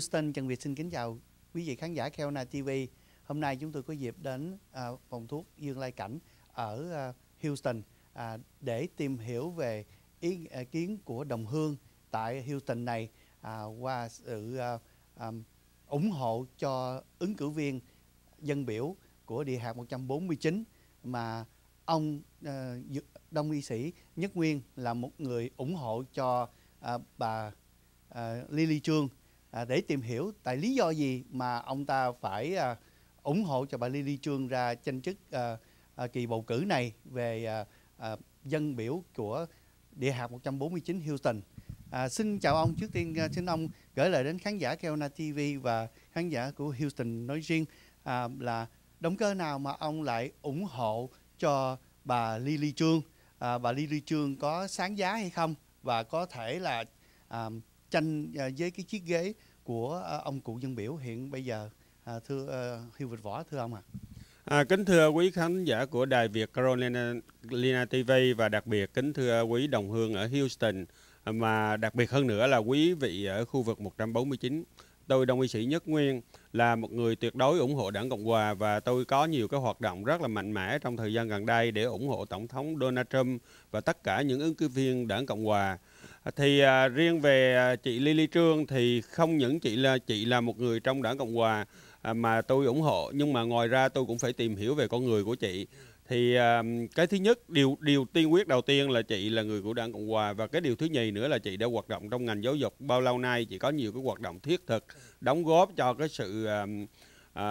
Houston, Trần Việt xin kính chào quý vị khán giả Keona TV. Hôm nay chúng tôi có dịp đến uh, phòng thuốc Dương Lai Cảnh ở uh, Houston uh, để tìm hiểu về ý kiến của đồng hương tại Houston này uh, qua sự uh, um, ủng hộ cho ứng cử viên dân biểu của địa hạt 149 mà ông uh, Đông Y Sĩ Nhất Nguyên là một người ủng hộ cho uh, bà uh, Lily Trương À, để tìm hiểu tại lý do gì mà ông ta phải à, ủng hộ cho bà Lily Lý Trương ra tranh chức à, à, kỳ bầu cử này về à, à, dân biểu của địa hạt 149 Houston. À, xin chào ông, trước tiên à, xin ông gửi lời đến khán giả Keona TV và khán giả của Houston nói riêng à, là động cơ nào mà ông lại ủng hộ cho bà Lily Trương? À, bà Lily Trương có sáng giá hay không? Và có thể là à, tranh à, với cái chiếc ghế của ờ, ông cụ dân biểu hiện bây giờ à, thưa uh, Hiêu Vịt Võ thưa ông ạ. À. À, kính thưa quý khán giả của đài Việt Carolina Lina TV và đặc biệt kính thưa quý đồng hương ở Houston mà đặc biệt hơn nữa là quý vị ở khu vực 149. Tôi đồng y sĩ Nhất Nguyên là một người tuyệt đối ủng hộ Đảng Cộng hòa và tôi có nhiều cái hoạt động rất là mạnh mẽ trong thời gian gần đây để ủng hộ Tổng thống Donald Trump và tất cả những ứng cử viên Đảng Cộng hòa thì à, riêng về à, chị Lily Trương thì không những chị là chị là một người trong đảng Cộng hòa à, mà tôi ủng hộ nhưng mà ngoài ra tôi cũng phải tìm hiểu về con người của chị thì à, cái thứ nhất điều điều tiên quyết đầu tiên là chị là người của đảng cộng hòa và cái điều thứ nhì nữa là chị đã hoạt động trong ngành giáo dục bao lâu nay chị có nhiều cái hoạt động thiết thực đóng góp cho cái sự à, à,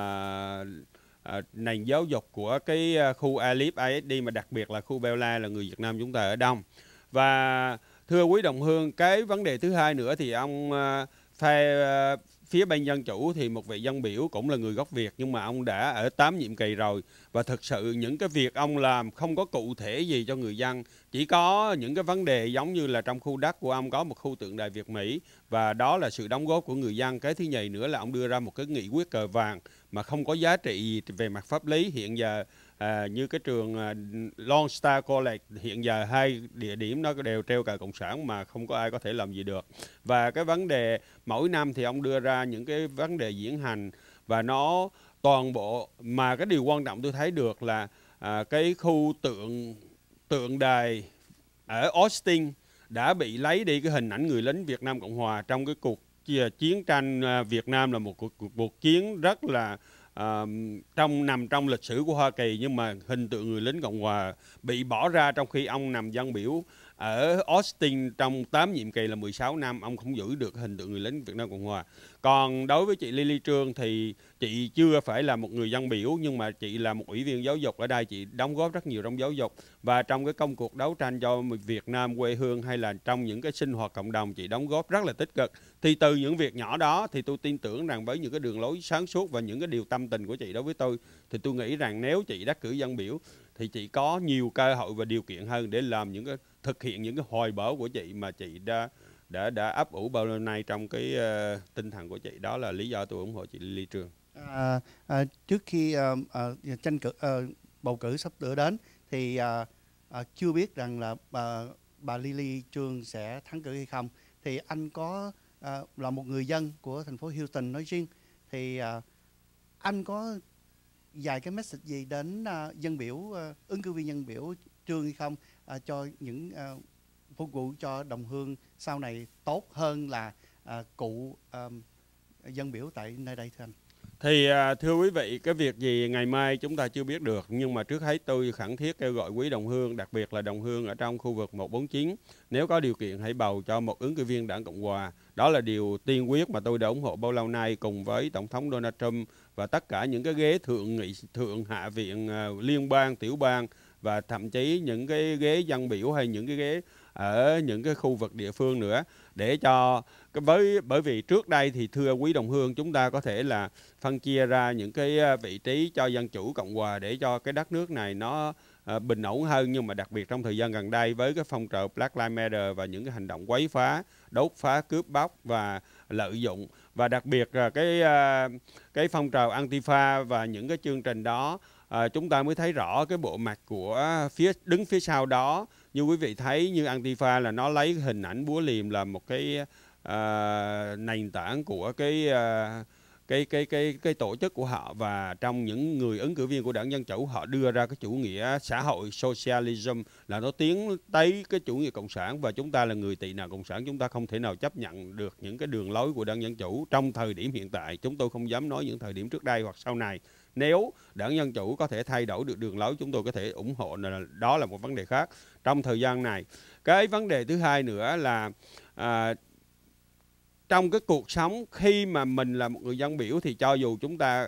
à, nền giáo dục của cái à, khu Alip ISD mà đặc biệt là khu Bella là người Việt Nam chúng ta ở đông và Thưa quý đồng hương, cái vấn đề thứ hai nữa thì ông thay à, à, phía ban dân chủ thì một vị dân biểu cũng là người gốc Việt nhưng mà ông đã ở 8 nhiệm kỳ rồi và thực sự những cái việc ông làm không có cụ thể gì cho người dân chỉ có những cái vấn đề giống như là trong khu đất của ông có một khu tượng đài Việt Mỹ và đó là sự đóng góp của người dân cái thứ nhì nữa là ông đưa ra một cái nghị quyết cờ vàng mà không có giá trị về mặt pháp lý hiện giờ à, như cái trường à, Long Star College hiện giờ hai địa điểm nó đều treo cờ cộng sản mà không có ai có thể làm gì được và cái vấn đề mỗi năm thì ông đưa ra những cái vấn đề diễn hành và nó toàn bộ mà cái điều quan trọng tôi thấy được là à, cái khu tượng tượng đài ở Austin đã bị lấy đi cái hình ảnh người lính Việt Nam Cộng Hòa trong cái cuộc chiến tranh à, Việt Nam là một cuộc, cuộc, chiến rất là à, trong nằm trong lịch sử của Hoa Kỳ nhưng mà hình tượng người lính Cộng hòa bị bỏ ra trong khi ông nằm dân biểu ở Austin trong 8 nhiệm kỳ là 16 năm ông không giữ được hình tượng người lính Việt Nam Cộng Hòa. Còn đối với chị Lily Trương thì chị chưa phải là một người dân biểu nhưng mà chị là một ủy viên giáo dục ở đây chị đóng góp rất nhiều trong giáo dục và trong cái công cuộc đấu tranh cho Việt Nam quê hương hay là trong những cái sinh hoạt cộng đồng chị đóng góp rất là tích cực. Thì từ những việc nhỏ đó thì tôi tin tưởng rằng với những cái đường lối sáng suốt và những cái điều tâm tình của chị đối với tôi thì tôi nghĩ rằng nếu chị đắc cử dân biểu thì chị có nhiều cơ hội và điều kiện hơn để làm những cái thực hiện những cái hồi bão của chị mà chị đã đã đã ấp ủ bao lâu nay trong cái uh, tinh thần của chị đó là lý do tôi ủng hộ chị Lily Trường. À, à, trước khi à, à, tranh cử à, bầu cử sắp tới đến thì à, à, chưa biết rằng là bà, bà Lily Trường sẽ thắng cử hay không thì anh có à, là một người dân của thành phố Houston nói riêng thì à, anh có dài cái message gì đến à, dân biểu à, ứng cử viên dân biểu trương hay không à, cho những phục vụ cho đồng hương sau này tốt hơn là cụ dân biểu tại nơi đây thưa anh thì à, thưa quý vị, cái việc gì ngày mai chúng ta chưa biết được nhưng mà trước hết tôi khẳng thiết kêu gọi quý đồng hương, đặc biệt là đồng hương ở trong khu vực 149, nếu có điều kiện hãy bầu cho một ứng cử viên Đảng Cộng hòa. Đó là điều tiên quyết mà tôi đã ủng hộ bao lâu nay cùng với Tổng thống Donald Trump và tất cả những cái ghế thượng nghị thượng hạ viện à, liên bang, tiểu bang và thậm chí những cái ghế dân biểu hay những cái ghế ở những cái khu vực địa phương nữa để cho với bởi vì trước đây thì thưa quý đồng hương chúng ta có thể là phân chia ra những cái ờ, vị trí cho dân chủ cộng hòa để cho cái đất nước này nó ờ, bình ổn hơn nhưng mà đặc biệt trong thời gian gần đây với cái phong trào Black Lives Matter và những cái hành động quấy phá, đốt phá, cướp bóc và lợi dụng và đặc biệt là cái ờ, cái phong trào Antifa và những cái chương trình đó à, chúng ta mới thấy rõ cái bộ mặt của phía đứng phía sau đó như quý vị thấy như Antifa là nó lấy hình ảnh búa liềm là một cái à, nền tảng của cái à, cái cái cái cái tổ chức của họ và trong những người ứng cử viên của đảng dân chủ họ đưa ra cái chủ nghĩa xã hội socialism là nó tiến tới cái chủ nghĩa cộng sản và chúng ta là người tị nạn cộng sản chúng ta không thể nào chấp nhận được những cái đường lối của đảng dân chủ trong thời điểm hiện tại chúng tôi không dám nói những thời điểm trước đây hoặc sau này nếu đảng Dân Chủ có thể thay đổi được đường lối chúng tôi có thể ủng hộ là đó là một vấn đề khác trong thời gian này cái vấn đề thứ hai nữa là à, trong cái cuộc sống khi mà mình là một người dân biểu thì cho dù chúng ta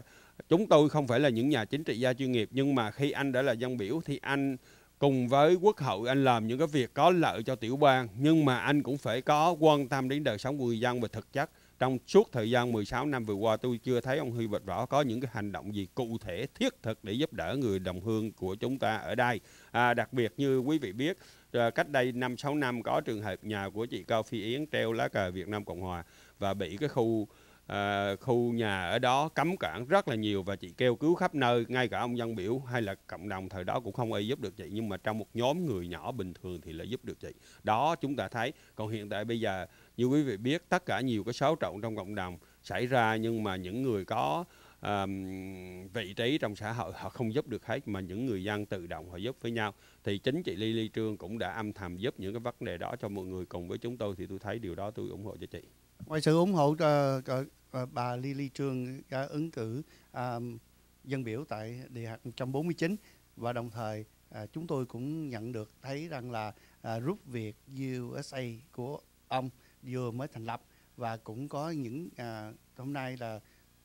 chúng tôi không phải là những nhà chính trị gia chuyên nghiệp nhưng mà khi anh đã là dân biểu thì anh cùng với quốc hội anh làm những cái việc có lợi cho tiểu bang nhưng mà anh cũng phải có quan tâm đến đời sống người dân và thực chất trong suốt thời gian 16 năm vừa qua tôi chưa thấy ông Huy Bạch Võ có những cái hành động gì cụ thể thiết thực để giúp đỡ người đồng hương của chúng ta ở đây. À, đặc biệt như quý vị biết à, cách đây 5 6 năm có trường hợp nhà của chị Cao Phi Yến treo lá cờ Việt Nam Cộng Hòa và bị cái khu à, khu nhà ở đó cấm cản rất là nhiều và chị kêu cứu khắp nơi ngay cả ông dân biểu hay là cộng đồng thời đó cũng không ai giúp được chị nhưng mà trong một nhóm người nhỏ bình thường thì lại giúp được chị đó chúng ta thấy còn hiện tại bây giờ như quý vị biết tất cả nhiều cái xáo trộn trong cộng đồng xảy ra nhưng mà những người có à, vị trí trong xã hội họ không giúp được hết mà những người dân tự động họ giúp với nhau thì chính chị Ly Ly Trương cũng đã âm thầm giúp những cái vấn đề đó cho mọi người cùng với chúng tôi thì tôi thấy điều đó tôi ủng hộ cho chị ngoài sự ủng hộ cho, ờ, cho, ờ, bà Ly Ly Trương đã ứng cử à, dân biểu tại địa hạt 149 và đồng thời à, chúng tôi cũng nhận được thấy rằng là à, rút việc USA của ông vừa mới thành lập và cũng có những à, hôm nay là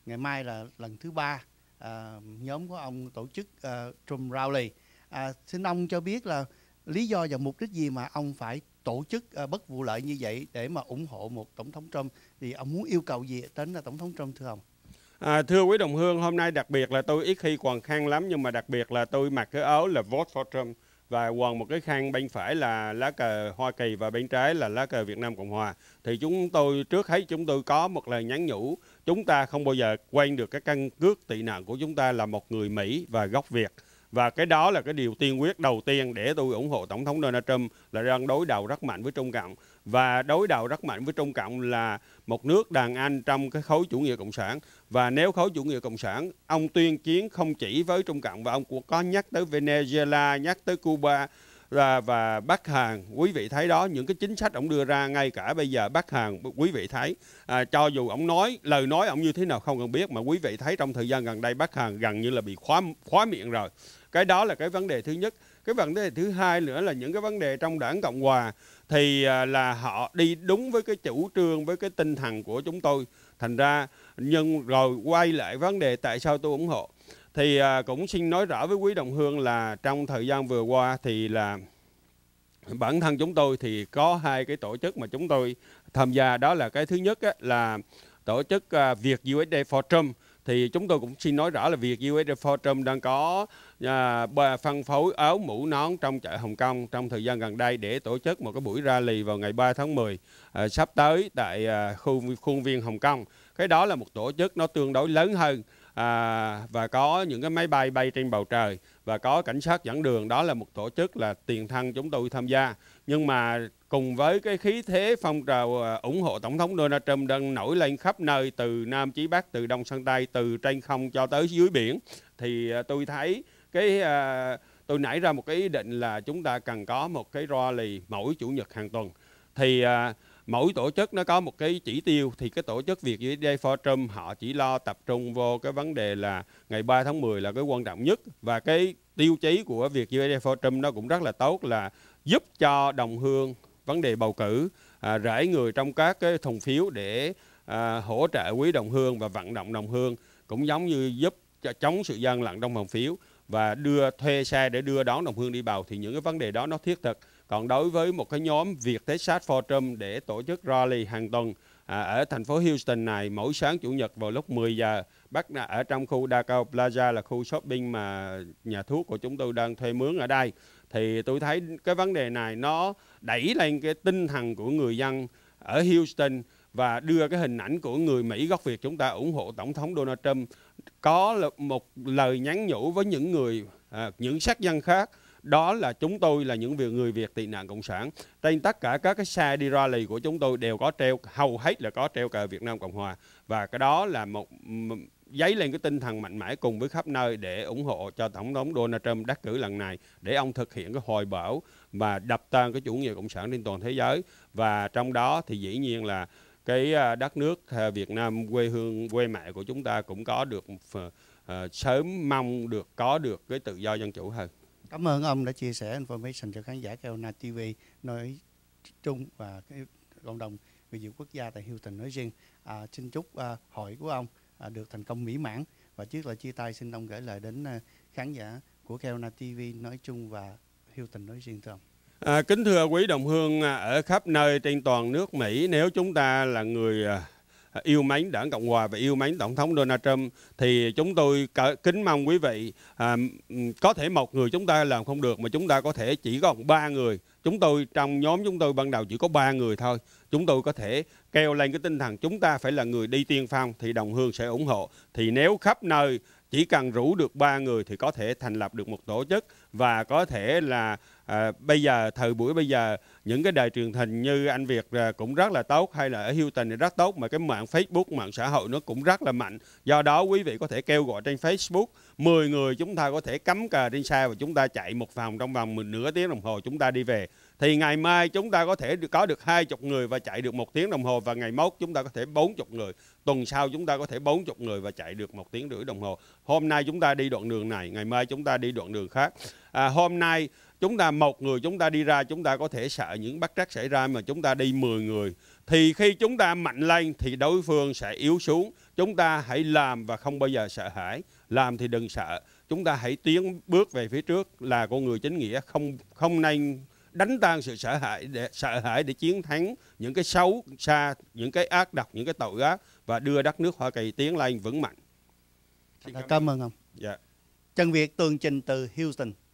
ngày mai là lần thứ ba à, nhóm của ông tổ chức à, Trùm Rally. À, xin ông cho biết là lý do và mục đích gì mà ông phải tổ chức à, bất vụ lợi như vậy để mà ủng hộ một tổng thống Trump thì ông muốn yêu cầu gì đến là tổng thống Trump thưa ông? À, thưa quý đồng hương, hôm nay đặc biệt là tôi ít khi còn khăn lắm nhưng mà đặc biệt là tôi mặc cái áo là vote for Trump và quần một cái khăn bên phải là lá cờ Hoa Kỳ và bên trái là lá cờ Việt Nam Cộng Hòa thì chúng tôi trước thấy chúng tôi có một lời nhắn nhủ chúng ta không bao giờ quên được cái căn cước tị nạn của chúng ta là một người Mỹ và gốc Việt và cái đó là cái điều tiên quyết đầu tiên để tôi ủng hộ Tổng thống Donald Trump là đang đối đầu rất mạnh với Trung Cộng. Và đối đầu rất mạnh với Trung Cộng là một nước đàn anh trong cái khối chủ nghĩa Cộng sản. Và nếu khối chủ nghĩa Cộng sản, ông tuyên chiến không chỉ với Trung Cộng và ông cũng có nhắc tới Venezuela, nhắc tới Cuba, và, và Bắc Hàn quý vị thấy đó những cái chính sách ông đưa ra ngay cả bây giờ Bắc Hàn quý vị thấy à, cho dù ông nói lời nói ông như thế nào không cần biết mà quý vị thấy trong thời gian gần đây Bắc Hàn gần như là bị khóa khóa miệng rồi cái đó là cái vấn đề thứ nhất cái vấn đề thứ hai nữa là những cái vấn đề trong đảng cộng hòa thì à, là họ đi đúng với cái chủ trương với cái tinh thần của chúng tôi thành ra nhưng rồi quay lại vấn đề tại sao tôi ủng hộ thì à, cũng xin nói rõ với quý đồng hương là trong thời gian vừa qua thì là bản thân chúng tôi thì có hai cái tổ chức mà chúng tôi tham gia đó là cái thứ nhất á, là tổ chức à, Việt USD Trump thì chúng tôi cũng xin nói rõ là việc USD Trump đang có à, phân phối áo mũ nón trong chợ Hồng Kông trong thời gian gần đây để tổ chức một cái buổi rally vào ngày 3 tháng 10 à, sắp tới tại à, khu khuôn viên Hồng Kông. Cái đó là một tổ chức nó tương đối lớn hơn à, và có những cái máy bay bay trên bầu trời và có cảnh sát dẫn đường đó là một tổ chức là tiền thân chúng tôi tham gia nhưng mà cùng với cái khí thế phong trào à, ủng hộ tổng thống Donald Trump đang nổi lên khắp nơi từ nam chí bắc từ đông sang tây từ trên không cho tới dưới biển thì à, tôi thấy cái à, tôi nảy ra một cái ý định là chúng ta cần có một cái rally mỗi chủ nhật hàng tuần thì à, mỗi tổ chức nó có một cái chỉ tiêu thì cái tổ chức Việt USDA Forum họ chỉ lo tập trung vô cái vấn đề là ngày 3 tháng 10 là cái quan trọng nhất và cái tiêu chí của việc USDA Forum nó cũng rất là tốt là giúp cho đồng hương vấn đề bầu cử à, rải người trong các cái thùng phiếu để à, hỗ trợ quý đồng hương và vận động đồng hương cũng giống như giúp cho chống sự gian lận trong vòng phiếu và đưa thuê xe để đưa đón đồng hương đi bầu thì những cái vấn đề đó nó thiết thực còn đối với một cái nhóm Việt Texas Forum để tổ chức rally hàng tuần à, ở thành phố Houston này mỗi sáng chủ nhật vào lúc 10 giờ bắt ở trong khu Dacao Plaza là khu shopping mà nhà thuốc của chúng tôi đang thuê mướn ở đây thì tôi thấy cái vấn đề này nó đẩy lên cái tinh thần của người dân ở Houston và đưa cái hình ảnh của người Mỹ gốc Việt chúng ta ủng hộ tổng thống Donald Trump có một lời nhắn nhủ với những người à, những sát dân khác đó là chúng tôi là những người Việt tị nạn cộng sản trên tất cả các cái xe đi ra lì của chúng tôi đều có treo hầu hết là có treo cờ Việt Nam Cộng Hòa và cái đó là một giấy lên cái tinh thần mạnh mẽ cùng với khắp nơi để ủng hộ cho tổng thống Donald Trump đắc cử lần này để ông thực hiện cái hồi bảo và đập tan cái chủ nghĩa cộng sản trên toàn thế giới và trong đó thì dĩ nhiên là cái à, đất nước à, Việt Nam quê hương quê mẹ của chúng ta cũng có được uh, sớm mong được có được cái tự do dân chủ hơn. Cảm ơn ông đã chia sẻ information cho khán giả Carolina TV nói chung và cái cộng đồng người Việt quốc gia tại Houston nói riêng. À, xin chúc à, hội của ông à, được thành công mỹ mãn và trước là chia tay xin ông gửi lời đến à, khán giả của Carolina TV nói chung và Houston nói riêng thưa ông. À, kính thưa quý đồng hương à, ở khắp nơi trên toàn nước Mỹ nếu chúng ta là người à, À, yêu mến đảng Cộng hòa và yêu mến Tổng thống Donald Trump thì chúng tôi kính mong quý vị à, có thể một người chúng ta làm không được mà chúng ta có thể chỉ có ba người chúng tôi trong nhóm chúng tôi ban đầu chỉ có ba người thôi chúng tôi có thể kêu lên cái tinh thần chúng ta phải là người đi tiên phong thì đồng hương sẽ ủng hộ thì nếu khắp nơi chỉ cần rủ được ba người thì có thể thành lập được một tổ chức và có thể là à, bây giờ thời buổi bây giờ những cái đài truyền hình như anh Việt à, cũng rất là tốt hay là ở Hilton thì rất tốt mà cái mạng Facebook mạng xã hội nó cũng rất là mạnh do đó quý vị có thể kêu gọi trên Facebook 10 người chúng ta có thể cắm cờ trên xe và chúng ta chạy một vòng trong vòng nửa tiếng đồng hồ chúng ta đi về thì ngày mai chúng ta có thể có được hai chục người và chạy được một tiếng đồng hồ và ngày mốt chúng ta có thể bốn chục người tuần sau chúng ta có thể bốn chục người và chạy được một tiếng rưỡi đồng hồ hôm nay chúng ta đi đoạn đường này ngày mai chúng ta đi đoạn đường khác à, hôm nay chúng ta một người chúng ta đi ra chúng ta có thể sợ những bất trắc xảy ra mà chúng ta đi 10 người thì khi chúng ta mạnh lên thì đối phương sẽ yếu xuống chúng ta hãy làm và không bao giờ sợ hãi làm thì đừng sợ chúng ta hãy tiến bước về phía trước là con người chính nghĩa không không nên đánh tan sự sợ hãi để sợ hãi để chiến thắng những cái xấu xa những cái ác độc những cái tội ác và đưa đất nước Hoa Kỳ tiến lên vững mạnh. Cảm, cảm ơn ông. Dạ. Trần Việt tường trình từ Houston.